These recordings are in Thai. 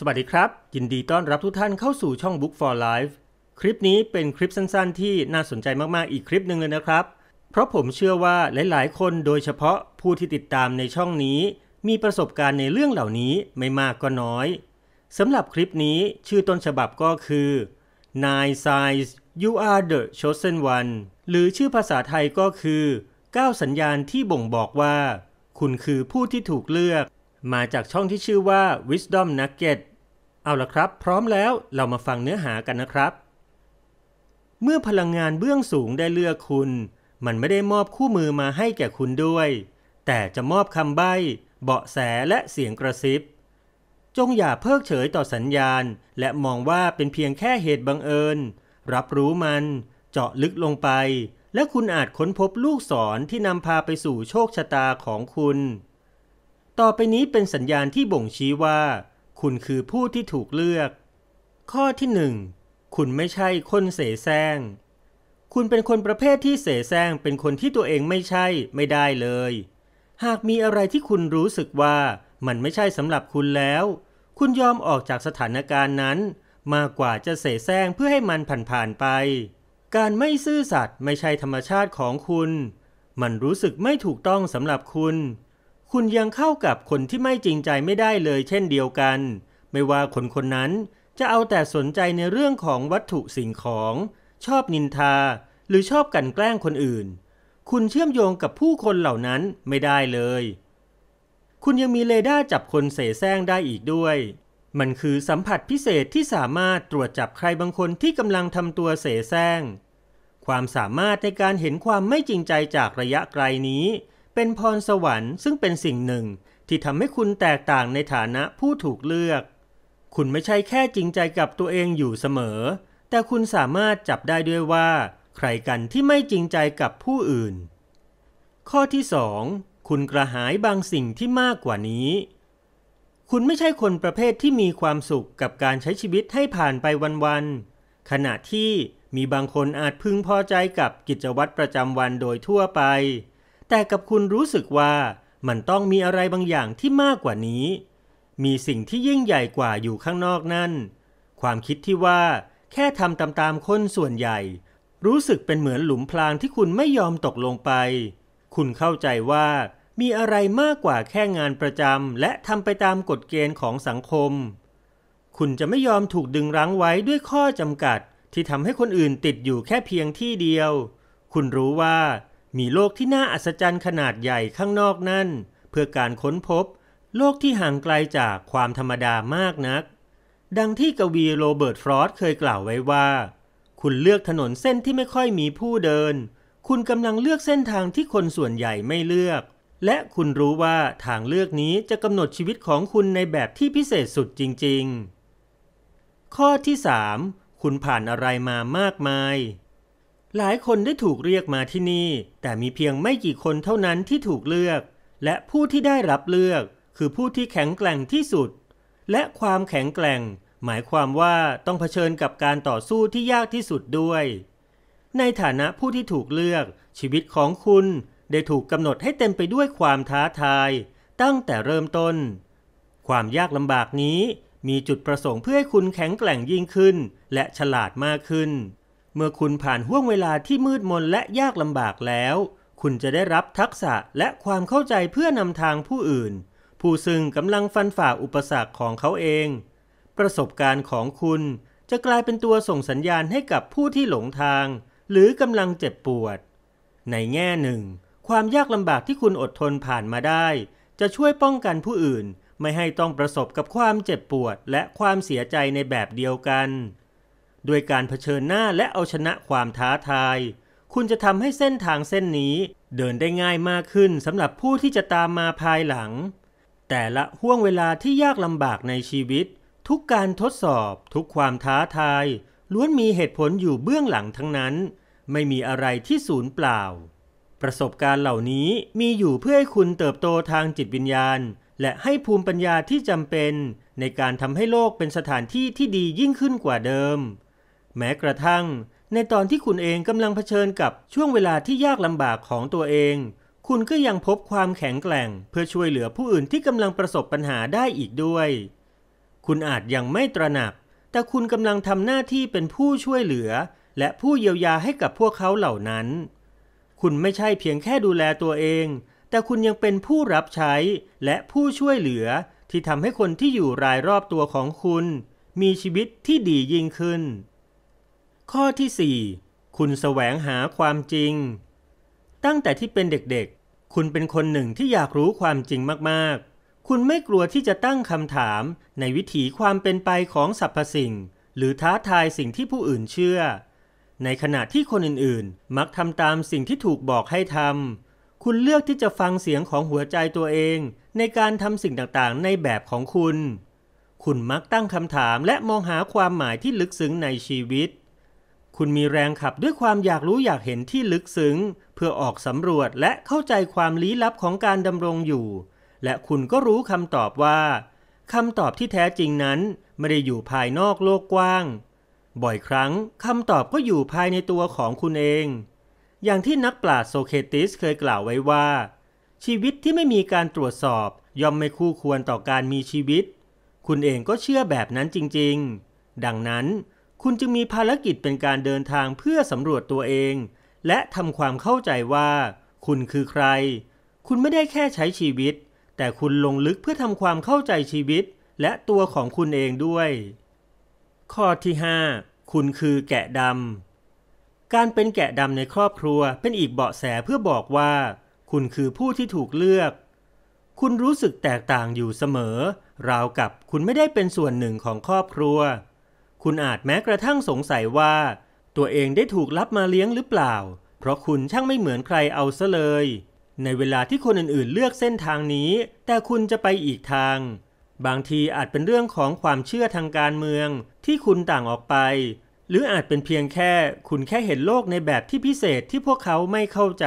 สวัสดีครับ ยินดีต้อนรับทุกท่านเข้าสู่ช่อง Book for Life คลิปนี้เป็นคลิปสั้นๆที่น่าสนใจมากๆอีกคลิปหนึ่งเลยนะครับ เพราะผมเชื่อว่าหลายๆคนโดยเฉพาะผู้ที่ติดตามในช่องนี้ มีประสบการณ์ในเรื่องเหล่านี้ไม่มากก็น้อยสำหรับคลิปนี้ชื่อต้นฉบับก็คือ Nine Signs You Are the Chosen One หรือชื่อภาษาไทยก็คือ 9 สัญญาณที่บ่งบอกว่า คุณคือผู้ที่ถูกเลือก มาจากช่องที่ชื่อว่า Wisdom Nugget เอาละครับ พร้อมแล้วเรามาฟังเนื้อหากันนะครับ เมื่อพลังงานเบื้องสูงได้เลือกคุณ มันไม่ได้มอบคู่มือมาให้แก่คุณด้วย แต่จะมอบคำใบ้เบาะแสและเสียงกระซิบ จงอย่าเพิกเฉยต่อสัญญาณ และมองว่าเป็นเพียงแค่เหตุบังเอิญ รับรู้มัน เจาะลึกลงไป และคุณอาจค้นพบลูกศรที่นำพาไปสู่โชคชะตาของคุณ ต่อไปนี้เป็นสัญญาณที่บ่งชี้ว่าคุณคือผู้ที่ถูกเลือก ข้อที่หนึ่ง คุณไม่ใช่คนเสแสร้ง คุณเป็นคนประเภทที่เสแสร้งเป็นคนที่ตัวเองไม่ใช่ไม่ได้เลย หากมีอะไรที่คุณรู้สึกว่ามันไม่ใช่สำหรับคุณแล้ว คุณยอมออกจากสถานการณ์นั้น มากกว่าจะเสแสร้งเพื่อให้มันผ่านๆไป การไม่ซื่อสัตย์ไม่ใช่ธรรมชาติของคุณ มันรู้สึกไม่ถูกต้องสำหรับคุณคุณยังเข้ากับคนที่ไม่จริงใจไม่ได้เลยเช่นเดียวกัน ไม่ว่าคนคนนั้นจะเอาแต่สนใจในเรื่องของวัตถุสิ่งของ ชอบนินทา หรือชอบกันแกล้งคนอื่น คุณเชื่อมโยงกับผู้คนเหล่านั้นไม่ได้เลย คุณยังมีเลด้าจับคนเสแสร้งได้อีกด้วย มันคือสัมผัสพิเศษที่สามารถตรวจจับใครบางคนที่กำลังทำตัวเสแสร้ง ความสามารถในการเห็นความไม่จริงใจจากระยะไกลนี้เป็นพรสวรรค์ซึ่งเป็นสิ่งหนึ่งที่ทำให้คุณแตกต่างในฐานะผู้ถูกเลือก คุณไม่ใช่แค่จริงใจกับตัวเองอยู่เสมอ แต่คุณสามารถจับได้ด้วยว่า ใครกันที่ไม่จริงใจกับผู้อื่น ข้อที่ 2 คุณกระหายบางสิ่งที่มากกว่านี้ คุณไม่ใช่คนประเภทที่มีความสุขกับการใช้ชีวิตให้ผ่านไปวันๆ ขณะที่มีบางคนอาจพึงพอใจกับกิจวัตรประจำวันโดยทั่วไปแต่กับคุณรู้สึกว่ามันต้องมีอะไรบางอย่างที่มากกว่านี้ มีสิ่งที่ยิ่งใหญ่กว่าอยู่ข้างนอกนั่น ความคิดที่ว่า แค่ทำตามๆคนส่วนใหญ่ รู้สึกเป็นเหมือนหลุมพรางที่คุณไม่ยอมตกลงไป คุณเข้าใจว่า มีอะไรมากกว่าแค่งานประจำและทำไปตามกฎเกณฑ์ของสังคม คุณจะไม่ยอมถูกดึงรั้งไว้ด้วยข้อจำกัด ที่ทำให้คนอื่นติดอยู่แค่เพียงที่เดียว คุณรู้ว่ามีโลกที่น่าอัศจรรย์ขนาดใหญ่ข้างนอกนั่นเพื่อการค้นพบ โลกที่ห่างไกลจากความธรรมดามากนัก ดังที่กวีโรเบิร์ตฟรอสเคยกล่าวไว้ว่า คุณเลือกถนนเส้นที่ไม่ค่อยมีผู้เดิน คุณกำลังเลือกเส้นทางที่คนส่วนใหญ่ไม่เลือก และคุณรู้ว่าทางเลือกนี้จะกำหนดชีวิตของคุณในแบบที่พิเศษสุดจริง ๆ ข้อที่3คุณผ่านอะไรมามากมายหลายคนได้ถูกเรียกมาที่นี่ แต่มีเพียงไม่กี่คนเท่านั้นที่ถูกเลือก และผู้ที่ได้รับเลือก คือผู้ที่แข็งแกร่งที่สุด และความแข็งแกร่ง หมายความว่าต้องเผชิญกับการต่อสู้ที่ยากที่สุดด้วย ในฐานะผู้ที่ถูกเลือก ชีวิตของคุณได้ถูกกำหนดให้เต็มไปด้วยความท้าทาย ตั้งแต่เริ่มต้น ความยากลำบากนี้มีจุดประสงค์เพื่อให้คุณแข็งแกร่งยิ่งขึ้นและฉลาดมากขึ้นเมื่อคุณผ่านห่วงเวลาที่มืดมนและยากลำบากแล้ว คุณจะได้รับทักษะและความเข้าใจเพื่อนำทางผู้อื่น ผู้ซึ่งกำลังฟันฝ่าอุปสรรคของเขาเอง ประสบการณ์ของคุณ จะกลายเป็นตัวส่งสัญญาณให้กับผู้ที่หลงทาง หรือกำลังเจ็บปวด ในแง่หนึ่ง ความยากลำบากที่คุณอดทนผ่านมาได้ จะช่วยป้องกันผู้อื่น ไม่ให้ต้องประสบกับความเจ็บปวด และความเสียใจในแบบเดียวกันด้วยการเผชิญหน้าและเอาชนะความท้าทาย คุณจะทำให้เส้นทางเส้นนี้ เดินได้ง่ายมากขึ้นสำหรับผู้ที่จะตามมาภายหลัง แต่ละห่วงเวลาที่ยากลำบากในชีวิต ทุกการทดสอบทุกความท้าทายล้วนมีเหตุผลอยู่เบื้องหลังทั้งนั้น ไม่มีอะไรที่ศูนย์เปล่า ประสบการณ์เหล่านี้มีอยู่เพื่อให้คุณเติบโตทางจิตวิญญาณ และให้ภูมิปัญญาที่จำเป็น ในการทำให้โลกเป็นสถานที่ที่ดียิ่งขึ้นกว่าเดิมแม้กระทั่งในตอนที่คุณเองกำลังเผชิญกับช่วงเวลาที่ยากลำบากของตัวเอง คุณก็ยังพบความแข็งแกร่งเพื่อช่วยเหลือผู้อื่นที่กำลังประสบปัญหาได้อีกด้วย คุณอาจยังไม่ตระหนักแต่คุณกำลังทำหน้าที่เป็นผู้ช่วยเหลือ และผู้เยียวยาให้กับพวกเขาเหล่านั้น คุณไม่ใช่เพียงแค่ดูแลตัวเอง แต่คุณยังเป็นผู้รับใช้และผู้ช่วยเหลือที่ทำให้คนที่อยู่รายรอบตัวของคุณ มีชีวิตที่ดียิ่งขึ้นข้อที่ 4 คุณแสวงหาความจริง ตั้งแต่ที่เป็นเด็กๆ คุณเป็นคนหนึ่งที่อยากรู้ความจริงมากๆ คุณไม่กลัวที่จะตั้งคำถาม ในวิถีความเป็นไปของสรรพสิ่ง หรือท้าทายสิ่งที่ผู้อื่นเชื่อ ในขณะที่คนอื่นๆ มักทำตามสิ่งที่ถูกบอกให้ทำ คุณเลือกที่จะฟังเสียงของหัวใจตัวเอง ในการทำสิ่งต่างๆ ในแบบของคุณ คุณมักตั้งคำถามและมองหาความหมายที่ลึกซึ้งในชีวิตคุณมีแรงขับด้วยความอยากรู้อยากเห็นที่ลึกซึ้ง เพื่อออกสำรวจและเข้าใจความลี้ลับของการดำรงอยู่ และคุณก็รู้คำตอบว่าคำตอบที่แท้จริงนั้นไม่ได้อยู่ภายนอกโลกกว้าง บ่อยครั้งคำตอบก็อยู่ภายในตัวของคุณเอง อย่างที่นักปราชญ์โซเคติสเคยกล่าวไว้ว่า ชีวิตที่ไม่มีการตรวจสอบ ย่อมไม่คู่ควรต่อการมีชีวิต คุณเองก็เชื่อแบบนั้นจริงๆ ดังนั้นคุณจึงมีภารกิจเป็นการเดินทางเพื่อสำรวจตัวเอง และทำความเข้าใจว่า คุณคือใคร คุณไม่ได้แค่ใช้ชีวิต แต่คุณลงลึกเพื่อทำความเข้าใจชีวิต และตัวของคุณเองด้วย ข้อที่ 5 คุณคือแกะดำ การเป็นแกะดำในครอบครัวเป็นอีกเบาะแสเพื่อบอกว่า คุณคือผู้ที่ถูกเลือก คุณรู้สึกแตกต่างอยู่เสมอ ราวกับคุณไม่ได้เป็นส่วนหนึ่งของครอบครัวคุณอาจแม้กระทั่งสงสัยว่า ตัวเองได้ถูก ลับมาเลี้ยงหรือเปล่า เพราะคุณช่างไม่เหมือนใครเอาซะเลย ในเวลาที่คนอื่นๆเลือกเส้นทางนี้ แต่คุณจะไปอีกทาง บางทีอาจเป็นเรื่องของความเชื่อทางการเมืองที่คุณต่างออกไป หรืออาจเป็นเพียงแค่ คุณแค่เห็นโลกในแบบที่พิเศษที่พวกเขาไม่เข้าใจ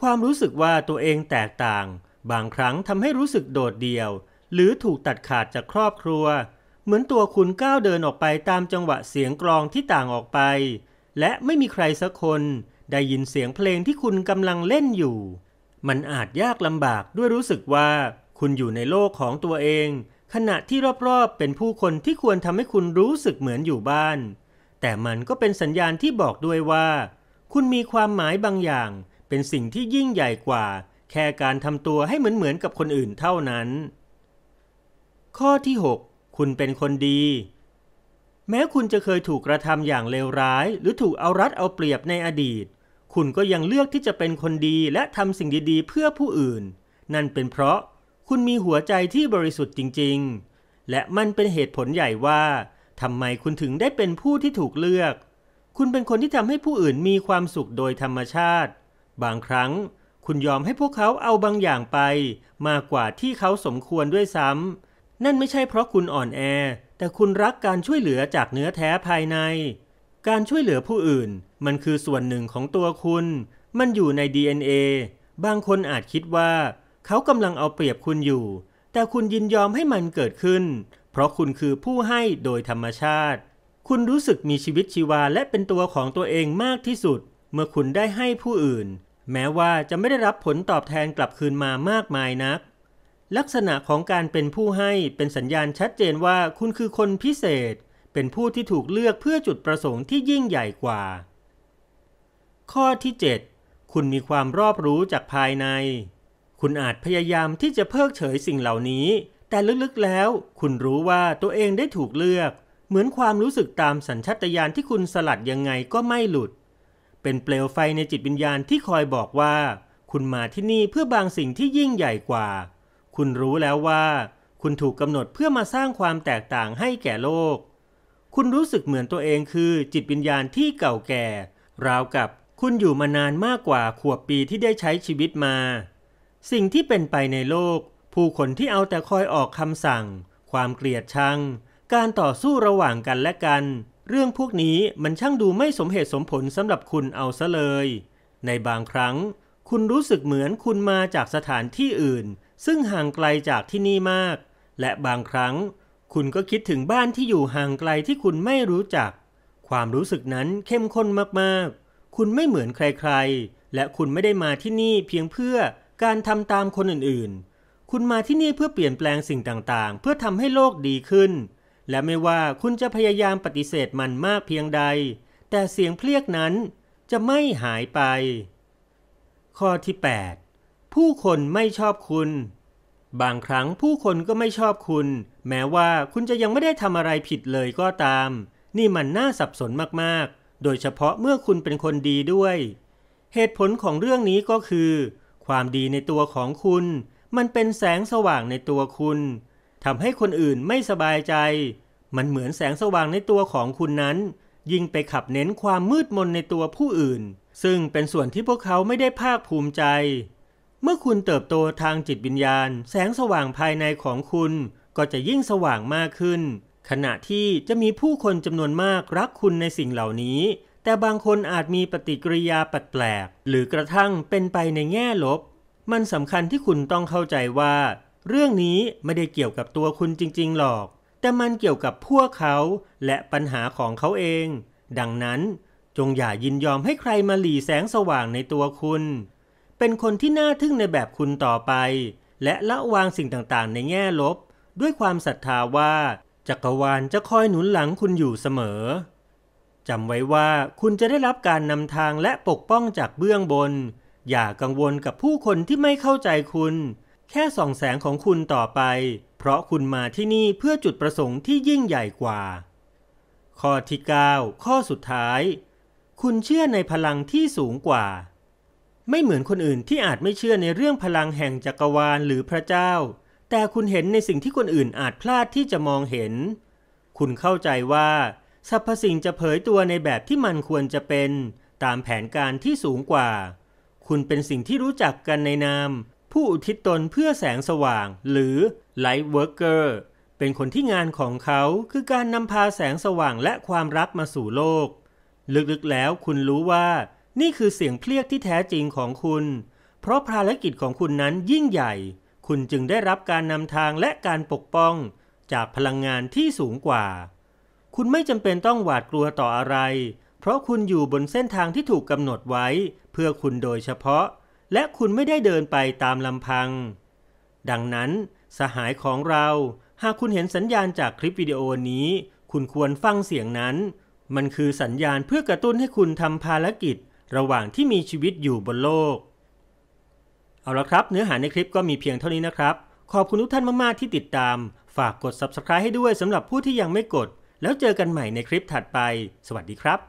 ความรู้สึกว่าตัวเองแตกต่าง บางครั้งทำให้รู้สึกโดดเดี่ยว หรือถูกตัดขาดจากครอบครัวเหมือนตัวคุณก้าวเดินออกไปตามจังหวะเสียงกลองที่ต่างออกไป และไม่มีใครสักคน ได้ยินเสียงเพลงที่คุณกำลังเล่นอยู่ มันอาจยากลำบากด้วยรู้สึกว่า คุณอยู่ในโลกของตัวเอง ขณะที่รอบๆ เป็นผู้คนที่ควรทำให้คุณรู้สึกเหมือนอยู่บ้าน แต่มันก็เป็นสัญญาณที่บอกด้วยว่า คุณมีความหมายบางอย่าง เป็นสิ่งที่ยิ่งใหญ่กว่า แค่การทำตัวให้เหมือนเหมือนกับคนอื่นเท่านั้น ข้อที่ 6คุณเป็นคนดี แม้คุณจะเคยถูกกระทำอย่างเลวร้าย หรือถูกเอารัดเอาเปรียบในอดีต คุณก็ยังเลือกที่จะเป็นคนดีและทำสิ่งดีๆ เพื่อผู้อื่น นั่นเป็นเพราะคุณมีหัวใจที่บริสุทธิ์จริง ๆ และมันเป็นเหตุผลใหญ่ว่า ทำไมคุณถึงได้เป็นผู้ที่ถูกเลือก คุณเป็นคนที่ทำให้ผู้อื่นมีความสุขโดยธรรมชาติ บางครั้งคุณยอมให้พวกเขาเอาบางอย่างไป มากกว่าที่เขาสมควรด้วยซ้ำนั่นไม่ใช่เพราะคุณอ่อนแอ แต่คุณรักการช่วยเหลือจากเนื้อแท้ ภายใน การช่วยเหลือผู้อื่น มันคือส่วนหนึ่งของตัวคุณ มันอยู่ใน DNA บางคนอาจคิดว่า เขากำลังเอาเปรียบคุณอยู่ แต่คุณยินยอมให้มันเกิดขึ้น เพราะคุณคือผู้ให้โดยธรรมชาติ คุณรู้สึกมีชีวิตชีวาและเป็นตัวของตัวเองมากที่สุด เมื่อคุณได้ให้ผู้อื่น แม้ว่าจะไม่ได้รับผลตอบแทนกลับคืนมามากมายนักลักษณะของการเป็นผู้ให้เป็นสัญญาณชัดเจนว่าคุณคือคนพิเศษ เป็นผู้ที่ถูกเลือกเพื่อจุดประสงค์ที่ยิ่งใหญ่กว่า ข้อที่ 7 คุณมีความรอบรู้จากภายใน คุณอาจพยายามที่จะเพิกเฉยสิ่งเหล่านี้ แต่ลึกๆแล้วคุณรู้ว่าตัวเองได้ถูกเลือก เหมือนความรู้สึกตามสัญชตาตญาณที่คุณสลัดยังไงก็ไม่หลุด เป็นเปลวไฟในจิตวิญญาณที่คอยบอกว่าคุณมาที่นี่เพื่อบางสิ่งที่ยิ่งใหญ่กว่าคุณรู้แล้วว่า คุณถูกกำหนดเพื่อมาสร้างความแตกต่างให้แก่โลก คุณรู้สึกเหมือนตัวเองคือจิตวิญญาณที่เก่าแก่ ราวกับ คุณอยู่มานานมากกว่าขวบปีที่ได้ใช้ชีวิตมา สิ่งที่เป็นไปในโลก ผู้คนที่เอาแต่คอยออกคำสั่ง ความเกลียดชังการต่อสู้ระหว่างกันและกัน เรื่องพวกนี้มันช่างดูไม่สมเหตุสมผลสำหรับคุณเอาซะเลย ในบางครั้ง คุณรู้สึกเหมือนคุณมาจากสถานที่อื่นซึ่งห่างไกลจากที่นี่มาก และบางครั้งคุณก็คิดถึงบ้านที่อยู่ห่างไกลที่คุณไม่รู้จัก ความรู้สึกนั้นเข้มข้นมากๆ คุณไม่เหมือนใครๆ และคุณไม่ได้มาที่นี่เพียงเพื่อการทำตามคนอื่นๆ คุณมาที่นี่เพื่อเปลี่ยนแปลงสิ่งต่างๆ เพื่อทำให้โลกดีขึ้น และไม่ว่าคุณจะพยายามปฏิเสธมันมากเพียงใด แต่เสียงเพลียกนั้นจะไม่หายไป ข้อที่ 8ผู้คนไม่ชอบคุณ บางครั้งผู้คนก็ไม่ชอบคุณ แม้ว่าคุณจะยังไม่ได้ทำอะไรผิดเลยก็ตาม นี่มันน่าสับสนมาก ๆ โดยเฉพาะเมื่อคุณเป็นคนดีด้วย เหตุผลของเรื่องนี้ก็คือ ความดีในตัวของคุณ มันเป็นแสงสว่างในตัวคุณทำให้คนอื่นไม่สบายใจ มันเหมือนแสงสว่างในตัวของคุณนั้น ยิ่งไปขับเน้นความมืดมนในตัวผู้อื่น ซึ่งเป็นส่วนที่พวกเขาไม่ได้ภาคภูมิใจเมื่อคุณเติบโตทางจิตวิญญาณแสงสว่างภายในของคุณ ก็จะยิ่งสว่างมากขึ้น ขณะที่จะมีผู้คนจำนวนมากรักคุณในสิ่งเหล่านี้ แต่บางคนอาจมีปฏิกิริยาแปลกๆหรือกระทั่งเป็นไปในแง่ลบ มันสำคัญที่คุณต้องเข้าใจว่า เรื่องนี้ไม่ได้เกี่ยวกับตัวคุณจริงๆหรอก แต่มันเกี่ยวกับพวกเขาและปัญหาของเขาเอง ดังนั้น จงอย่ายินยอมให้ใครมาหลีแสงสว่างในตัวคุณเป็นคนที่น่าทึ่งในแบบคุณต่อไป และละวางสิ่งต่างๆในแง่ลบ ด้วยความศรัทธาว่า จักรวาลจะคอยหนุนหลังคุณอยู่เสมอจำไว้ว่าคุณจะได้รับการนำทางและปกป้องจากเบื้องบน อย่ากังวลกับผู้คนที่ไม่เข้าใจคุณ แค่ส่องแสงของคุณต่อไป เพราะคุณมาที่นี่เพื่อจุดประสงค์ที่ยิ่งใหญ่กว่าข้อที่9ข้อสุดท้าย คุณเชื่อในพลังที่สูงกว่าไม่เหมือนคนอื่นที่อาจไม่เชื่อในเรื่องพลังแห่งจักรวาลหรือพระเจ้า แต่คุณเห็นในสิ่งที่คนอื่นอาจพลาดที่จะมองเห็น คุณเข้าใจว่าสรรพสิ่งจะเผยตัวในแบบที่มันควรจะเป็น ตามแผนการที่สูงกว่า คุณเป็นสิ่งที่รู้จักกันในนามผู้อุทิศตนเพื่อแสงสว่าง หรือ light worker เป็นคนที่งานของเขาคือการนำพาแสงสว่างและความรักมาสู่โลก ลึกๆ แล้วคุณรู้ว่านี่คือเสียงเพลียกที่แท้จริงของคุณ เพราะภารกิจของคุณนั้นยิ่งใหญ่ คุณจึงได้รับการนำทางและการปกป้อง จากพลังงานที่สูงกว่า คุณไม่จำเป็นต้องหวาดกลัวต่ออะไร เพราะคุณอยู่บนเส้นทางที่ถูกกำหนดไว้เพื่อคุณโดยเฉพาะ และคุณไม่ได้เดินไปตามลำพัง ดังนั้นสหายของเรา หากคุณเห็นสัญญาณจากคลิปวิดีโอนี้ คุณควรฟังเสียงนั้น มันคือสัญญาณเพื่อกระตุ้นให้คุณทำภารกิจระหว่างที่มีชีวิตอยู่บนโลก เอาละครับ เนื้อหาในคลิปก็มีเพียงเท่านี้นะครับ ขอบคุณทุกท่านมาก ๆ ที่ติดตาม ฝากกด subscribe ให้ด้วยสำหรับผู้ที่ยังไม่กด แล้วเจอกันใหม่ในคลิปถัดไป สวัสดีครับ